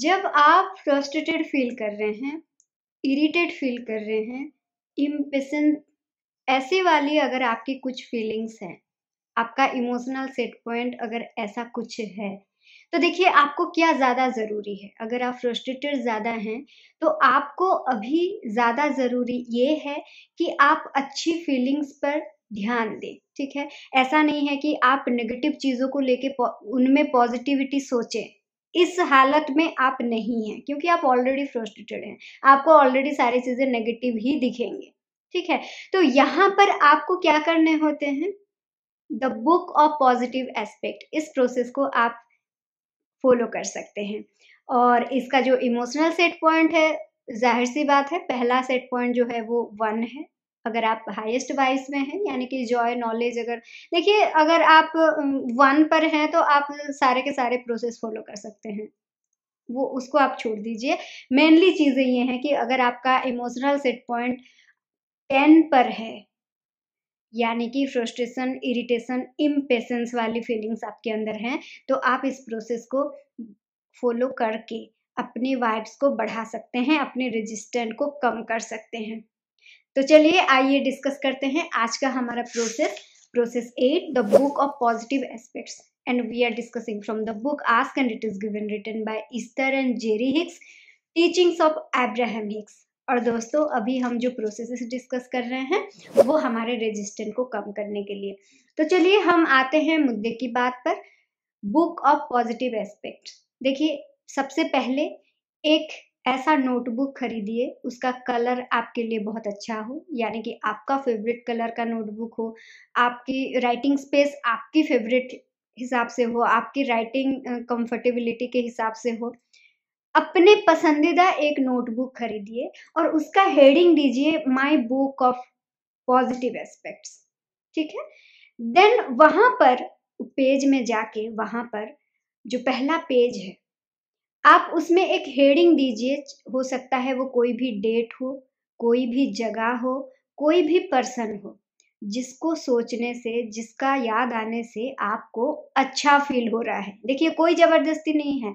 जब आप frustrated feel कर रहे हैं इरिटेड फील कर रहे हैं इम्पेसेंट ऐसे वाली अगर आपकी कुछ फीलिंग्स हैं आपका इमोशनल सेट पॉइंट अगर ऐसा कुछ है तो देखिए आपको क्या ज़्यादा ज़रूरी है अगर आप फ्रस्ट्रेटेड ज़्यादा हैं तो आपको अभी ज़्यादा ज़रूरी ये है कि आप अच्छी फीलिंग्स पर ध्यान दें ठीक है ऐसा नहीं है कि आप नेगेटिव चीज़ों को लेके उनमें पॉजिटिविटी सोचें इस हालत में आप नहीं हैं क्योंकि आप ऑलरेडी फ्रस्ट्रेटेड हैं आपको ऑलरेडी सारी चीज़ें नेगेटिव ही दिखेंगे ठीक है तो यहाँ पर आपको क्या करने होते हैं the book of positive aspect इस प्रोसेस को आप फॉलो कर सकते हैं और इसका जो इमोशनल सेट पॉइंट है जाहिर सी बात है पहला सेट पॉइंट जो है वो वन है अगर आप हाईएस्ट वाइज में हैं यानी कि जॉय नॉलेज अगर देखिए अगर आप वन पर हैं तो आप सारे के सारे प्रोसेस फॉलो कर सकते हैं वो उसको आप छोड़ दीजिए मेनली चीज़ें ये हैं कि अगर आपका इमोशनल सेट पॉइंट टेन पर है यानी कि फ्रस्ट्रेशन इरिटेशन इम्पेशेंस वाली फीलिंग्स आपके अंदर हैं तो आप इस प्रोसेस को फॉलो करके अपने वाइब्स को बढ़ा सकते हैं अपने रेजिस्टेंट को कम कर सकते हैं तो चलिए आइए डिस्कस करते हैं आज का हमारा process process at the book of positive aspects and we are discussing from the book ask and it is given written by esther and Jerry Hicks teachings of Abraham Hicks और दोस्तों अभी हम जो प्रोसेसेस डिस्कस कर रहे हैं वो हमारे रेजिस्टेंट को कम करने के लिए तो चलिए हम आते हैं मुद्दे की बात पर बुक ऑफ पॉजिटिव एस्पेक्ट देखिए सबसे पहले एक ऐसा नोटबुक खरीदिए उसका कलर आपके लिए बहुत अच्छा हो यानी कि आपका फेवरेट कलर का नोटबुक हो आपकी राइटिंग स्पेस आपकी फेवरेट हिसाब से हो आपकी राइटिंग कंफर्टेबिलिटी के हिसाब से हो अपने पसंदीदा एक नोटबुक खरीदिए और उसका हेडिंग दीजिए my book of positive aspects ठीक है देन वहां पर पेज में जाके वहां पर जो पहला पेज है आप उसमें एक हेडिंग दीजिए हो सकता है वो कोई भी डेट हो कोई भी जगह हो कोई भी पर्सन हो जिसको सोचने से जिसका याद आने से आपको अच्छा फील हो रहा है देखिए कोई जबरदस्ती नहीं है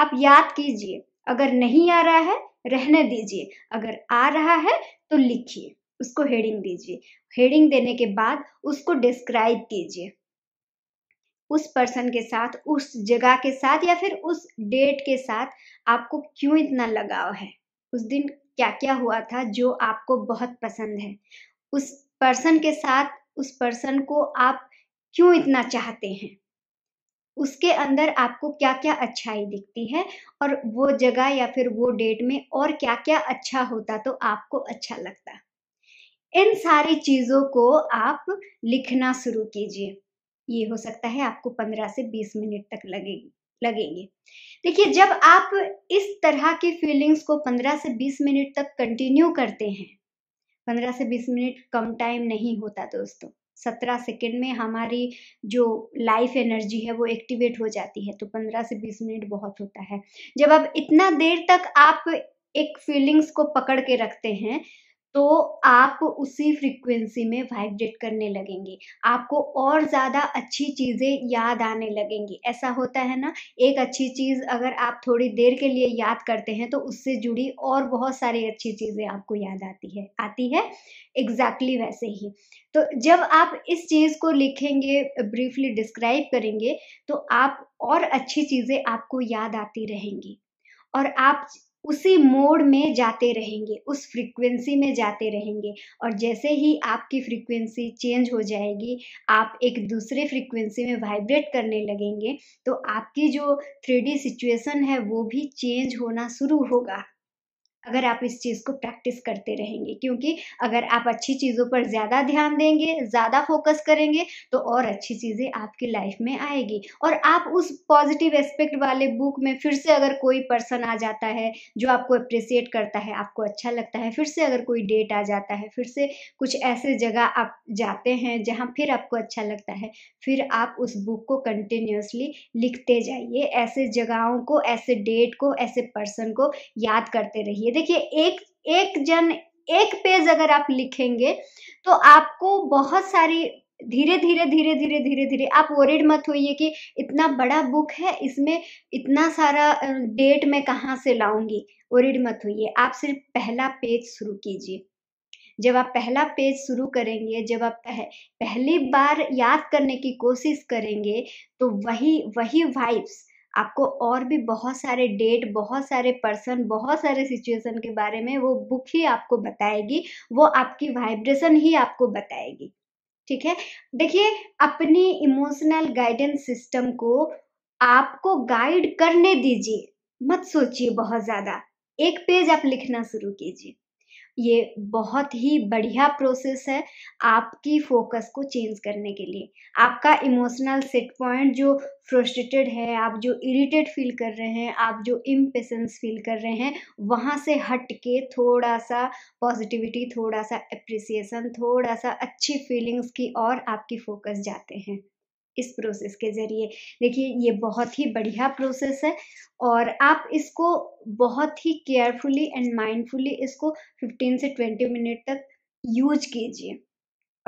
आप याद कीजिए अगर नहीं आ रहा है रहने दीजिए अगर आ रहा है तो लिखिए उसको हेडिंग दीजिए हेडिंग देने के बाद उसको डिस्क्राइब कीजिए उस पर्सन के साथ उस जगह के साथ या फिर उस डेट के साथ आपको क्यों इतना लगाव है उस दिन क्या क्या हुआ था जो आपको बहुत पसंद है उस पर्सन के साथ उस पर्सन को आप क्यों इतना चाहते हैं उसके अंदर आपको क्या क्या अच्छाई दिखती है और वो जगह या फिर वो डेट में और क्या क्या अच्छा होता तो आपको अच्छा लगता इन सारी चीज़ों को आप लिखना शुरू कीजिए ये हो सकता है आपको पंद्रह से बीस मिनट तक लगेगी लगेंगे देखिए जब आप इस तरह के फीलिंग्स को 15 से 20 मिनट तक कंटिन्यू करते हैं 15 से 20 मिनट कम टाइम नहीं होता दोस्तों 17 सेकेंड में हमारी जो लाइफ एनर्जी है वो एक्टिवेट हो जाती है तो 15 से 20 मिनट बहुत होता है जब आप इतना देर तक आप एक फीलिंग्स को पकड़ के रखते हैं तो आप उसी फ्रीक्वेंसी में वाइब्रेट करने लगेंगे आपको और ज़्यादा अच्छी चीज़ें याद आने लगेंगी ऐसा होता है ना एक अच्छी चीज़ अगर आप थोड़ी देर के लिए याद करते हैं तो उससे जुड़ी और बहुत सारी अच्छी चीज़ें आपको याद आती है आती है एग्जैक्टली exactly वैसे ही तो जब आप इस चीज़ को लिखेंगे ब्रीफली डिस्क्राइब करेंगे तो आप और अच्छी चीज़ें आपको याद आती रहेंगी और आप उसी मोड में जाते रहेंगे उस फ्रीक्वेंसी में जाते रहेंगे और जैसे ही आपकी फ्रीक्वेंसी चेंज हो जाएगी आप एक दूसरे फ्रीक्वेंसी में वाइब्रेट करने लगेंगे तो आपकी जो थ्री सिचुएशन है वो भी चेंज होना शुरू होगा अगर आप इस चीज़ को प्रैक्टिस करते रहेंगे क्योंकि अगर आप अच्छी चीज़ों पर ज़्यादा ध्यान देंगे ज़्यादा फोकस करेंगे तो और अच्छी चीज़ें आपकी लाइफ में आएगी और आप उस पॉजिटिव एस्पेक्ट वाले बुक में फिर से अगर कोई पर्सन आ जाता है जो आपको अप्रिसिएट करता है आपको अच्छा लगता है फिर से अगर कोई डेट आ जाता है फिर से कुछ ऐसे जगह आप जाते हैं जहाँ फिर आपको अच्छा लगता है फिर आप उस बुक को कंटिन्यूसली लिखते जाइए ऐसे जगहों को ऐसे डेट को ऐसे पर्सन को याद करते रहिए देखिए एक एक जन एक पेज अगर आप लिखेंगे तो आपको बहुत सारी धीरे धीरे धीरे धीरे धीरे धीरे आप वरिड मत होइए कि इतना बड़ा बुक है इसमें इतना सारा डेट मैं कहाँ से लाऊंगी वरिड मत होइए आप सिर्फ पहला पेज शुरू कीजिए जब आप पहला पेज शुरू करेंगे जब आप पह, पहली बार याद करने की कोशिश करेंगे तो वही वही वाइब्स आपको और भी बहुत सारे डेट बहुत सारे पर्सन बहुत सारे सिचुएशन के बारे में वो बुक ही आपको बताएगी वो आपकी वाइब्रेशन ही आपको बताएगी ठीक है देखिए अपनी इमोशनल गाइडेंस सिस्टम को आपको गाइड करने दीजिए मत सोचिए बहुत ज़्यादा एक पेज आप लिखना शुरू कीजिए ये बहुत ही बढ़िया प्रोसेस है आपकी फोकस को चेंज करने के लिए आपका इमोशनल सेट पॉइंट जो फ्रस्ट्रेटेड है आप जो इरिटेट फील कर रहे हैं आप जो इम्पेशेंस फील कर रहे हैं वहाँ से हट के थोड़ा सा पॉजिटिविटी थोड़ा सा अप्रिसिएशन थोड़ा सा अच्छी फीलिंग्स की और आपकी फोकस जाते हैं इस प्रोसेस के ज़रिए देखिए ये बहुत ही बढ़िया प्रोसेस है और आप इसको बहुत ही केयरफुली एंड माइंडफुली इसको 15 से 20 मिनट तक यूज कीजिए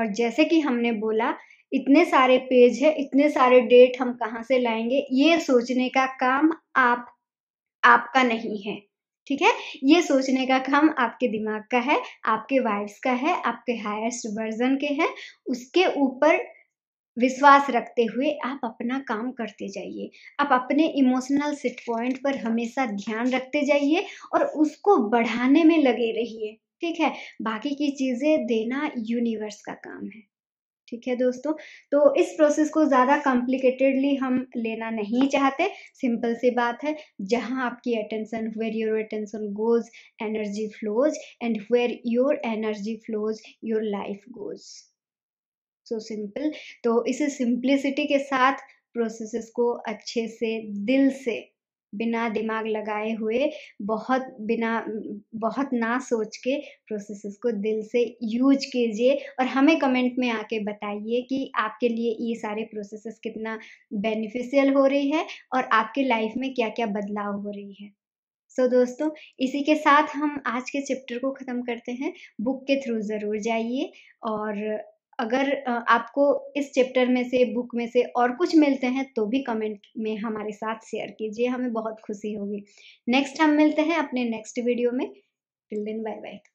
और जैसे कि हमने बोला इतने सारे पेज है इतने सारे डेट हम कहाँ से लाएंगे ये सोचने का काम आप आपका नहीं है ठीक है ये सोचने का काम आपके दिमाग का है आपके वाइफ्स का है आपके हाइस्ट वर्जन के हैं उसके ऊपर विश्वास रखते हुए आप अपना काम करते जाइए आप अपने इमोशनल सेट पॉइंट पर हमेशा ध्यान रखते जाइए और उसको बढ़ाने में लगे रहिए ठीक है बाकी की चीज़ें देना यूनिवर्स का काम है ठीक है दोस्तों तो इस प्रोसेस को ज़्यादा कॉम्प्लिकेटेडली हम लेना नहीं चाहते सिंपल सी बात है जहाँ आपकी attention where your attention goes energy flows and where your energy flows your life goes so simple तो इसे सिंप्लिसिटी के साथ प्रोसेसेस को अच्छे से दिल से बिना दिमाग लगाए हुए बहुत बिना बहुत ना सोच के प्रोसेसेस को दिल से यूज कीजिए और हमें कमेंट में आके बताइए कि आपके लिए ये सारे प्रोसेसेस कितना बेनिफिशियल हो रही है और आपके लाइफ में क्या क्या बदलाव हो रही है सो so, दोस्तों इसी के साथ हम आज के चैप्टर को ख़त्म करते हैं बुक के थ्रू ज़रूर जाइए और अगर आपको इस चैप्टर में से बुक में से और कुछ मिलते हैं तो भी कमेंट में हमारे साथ शेयर कीजिए हमें बहुत खुशी होगी नेक्स्ट हम मिलते हैं अपने नेक्स्ट वीडियो में टिल देन बाय बाय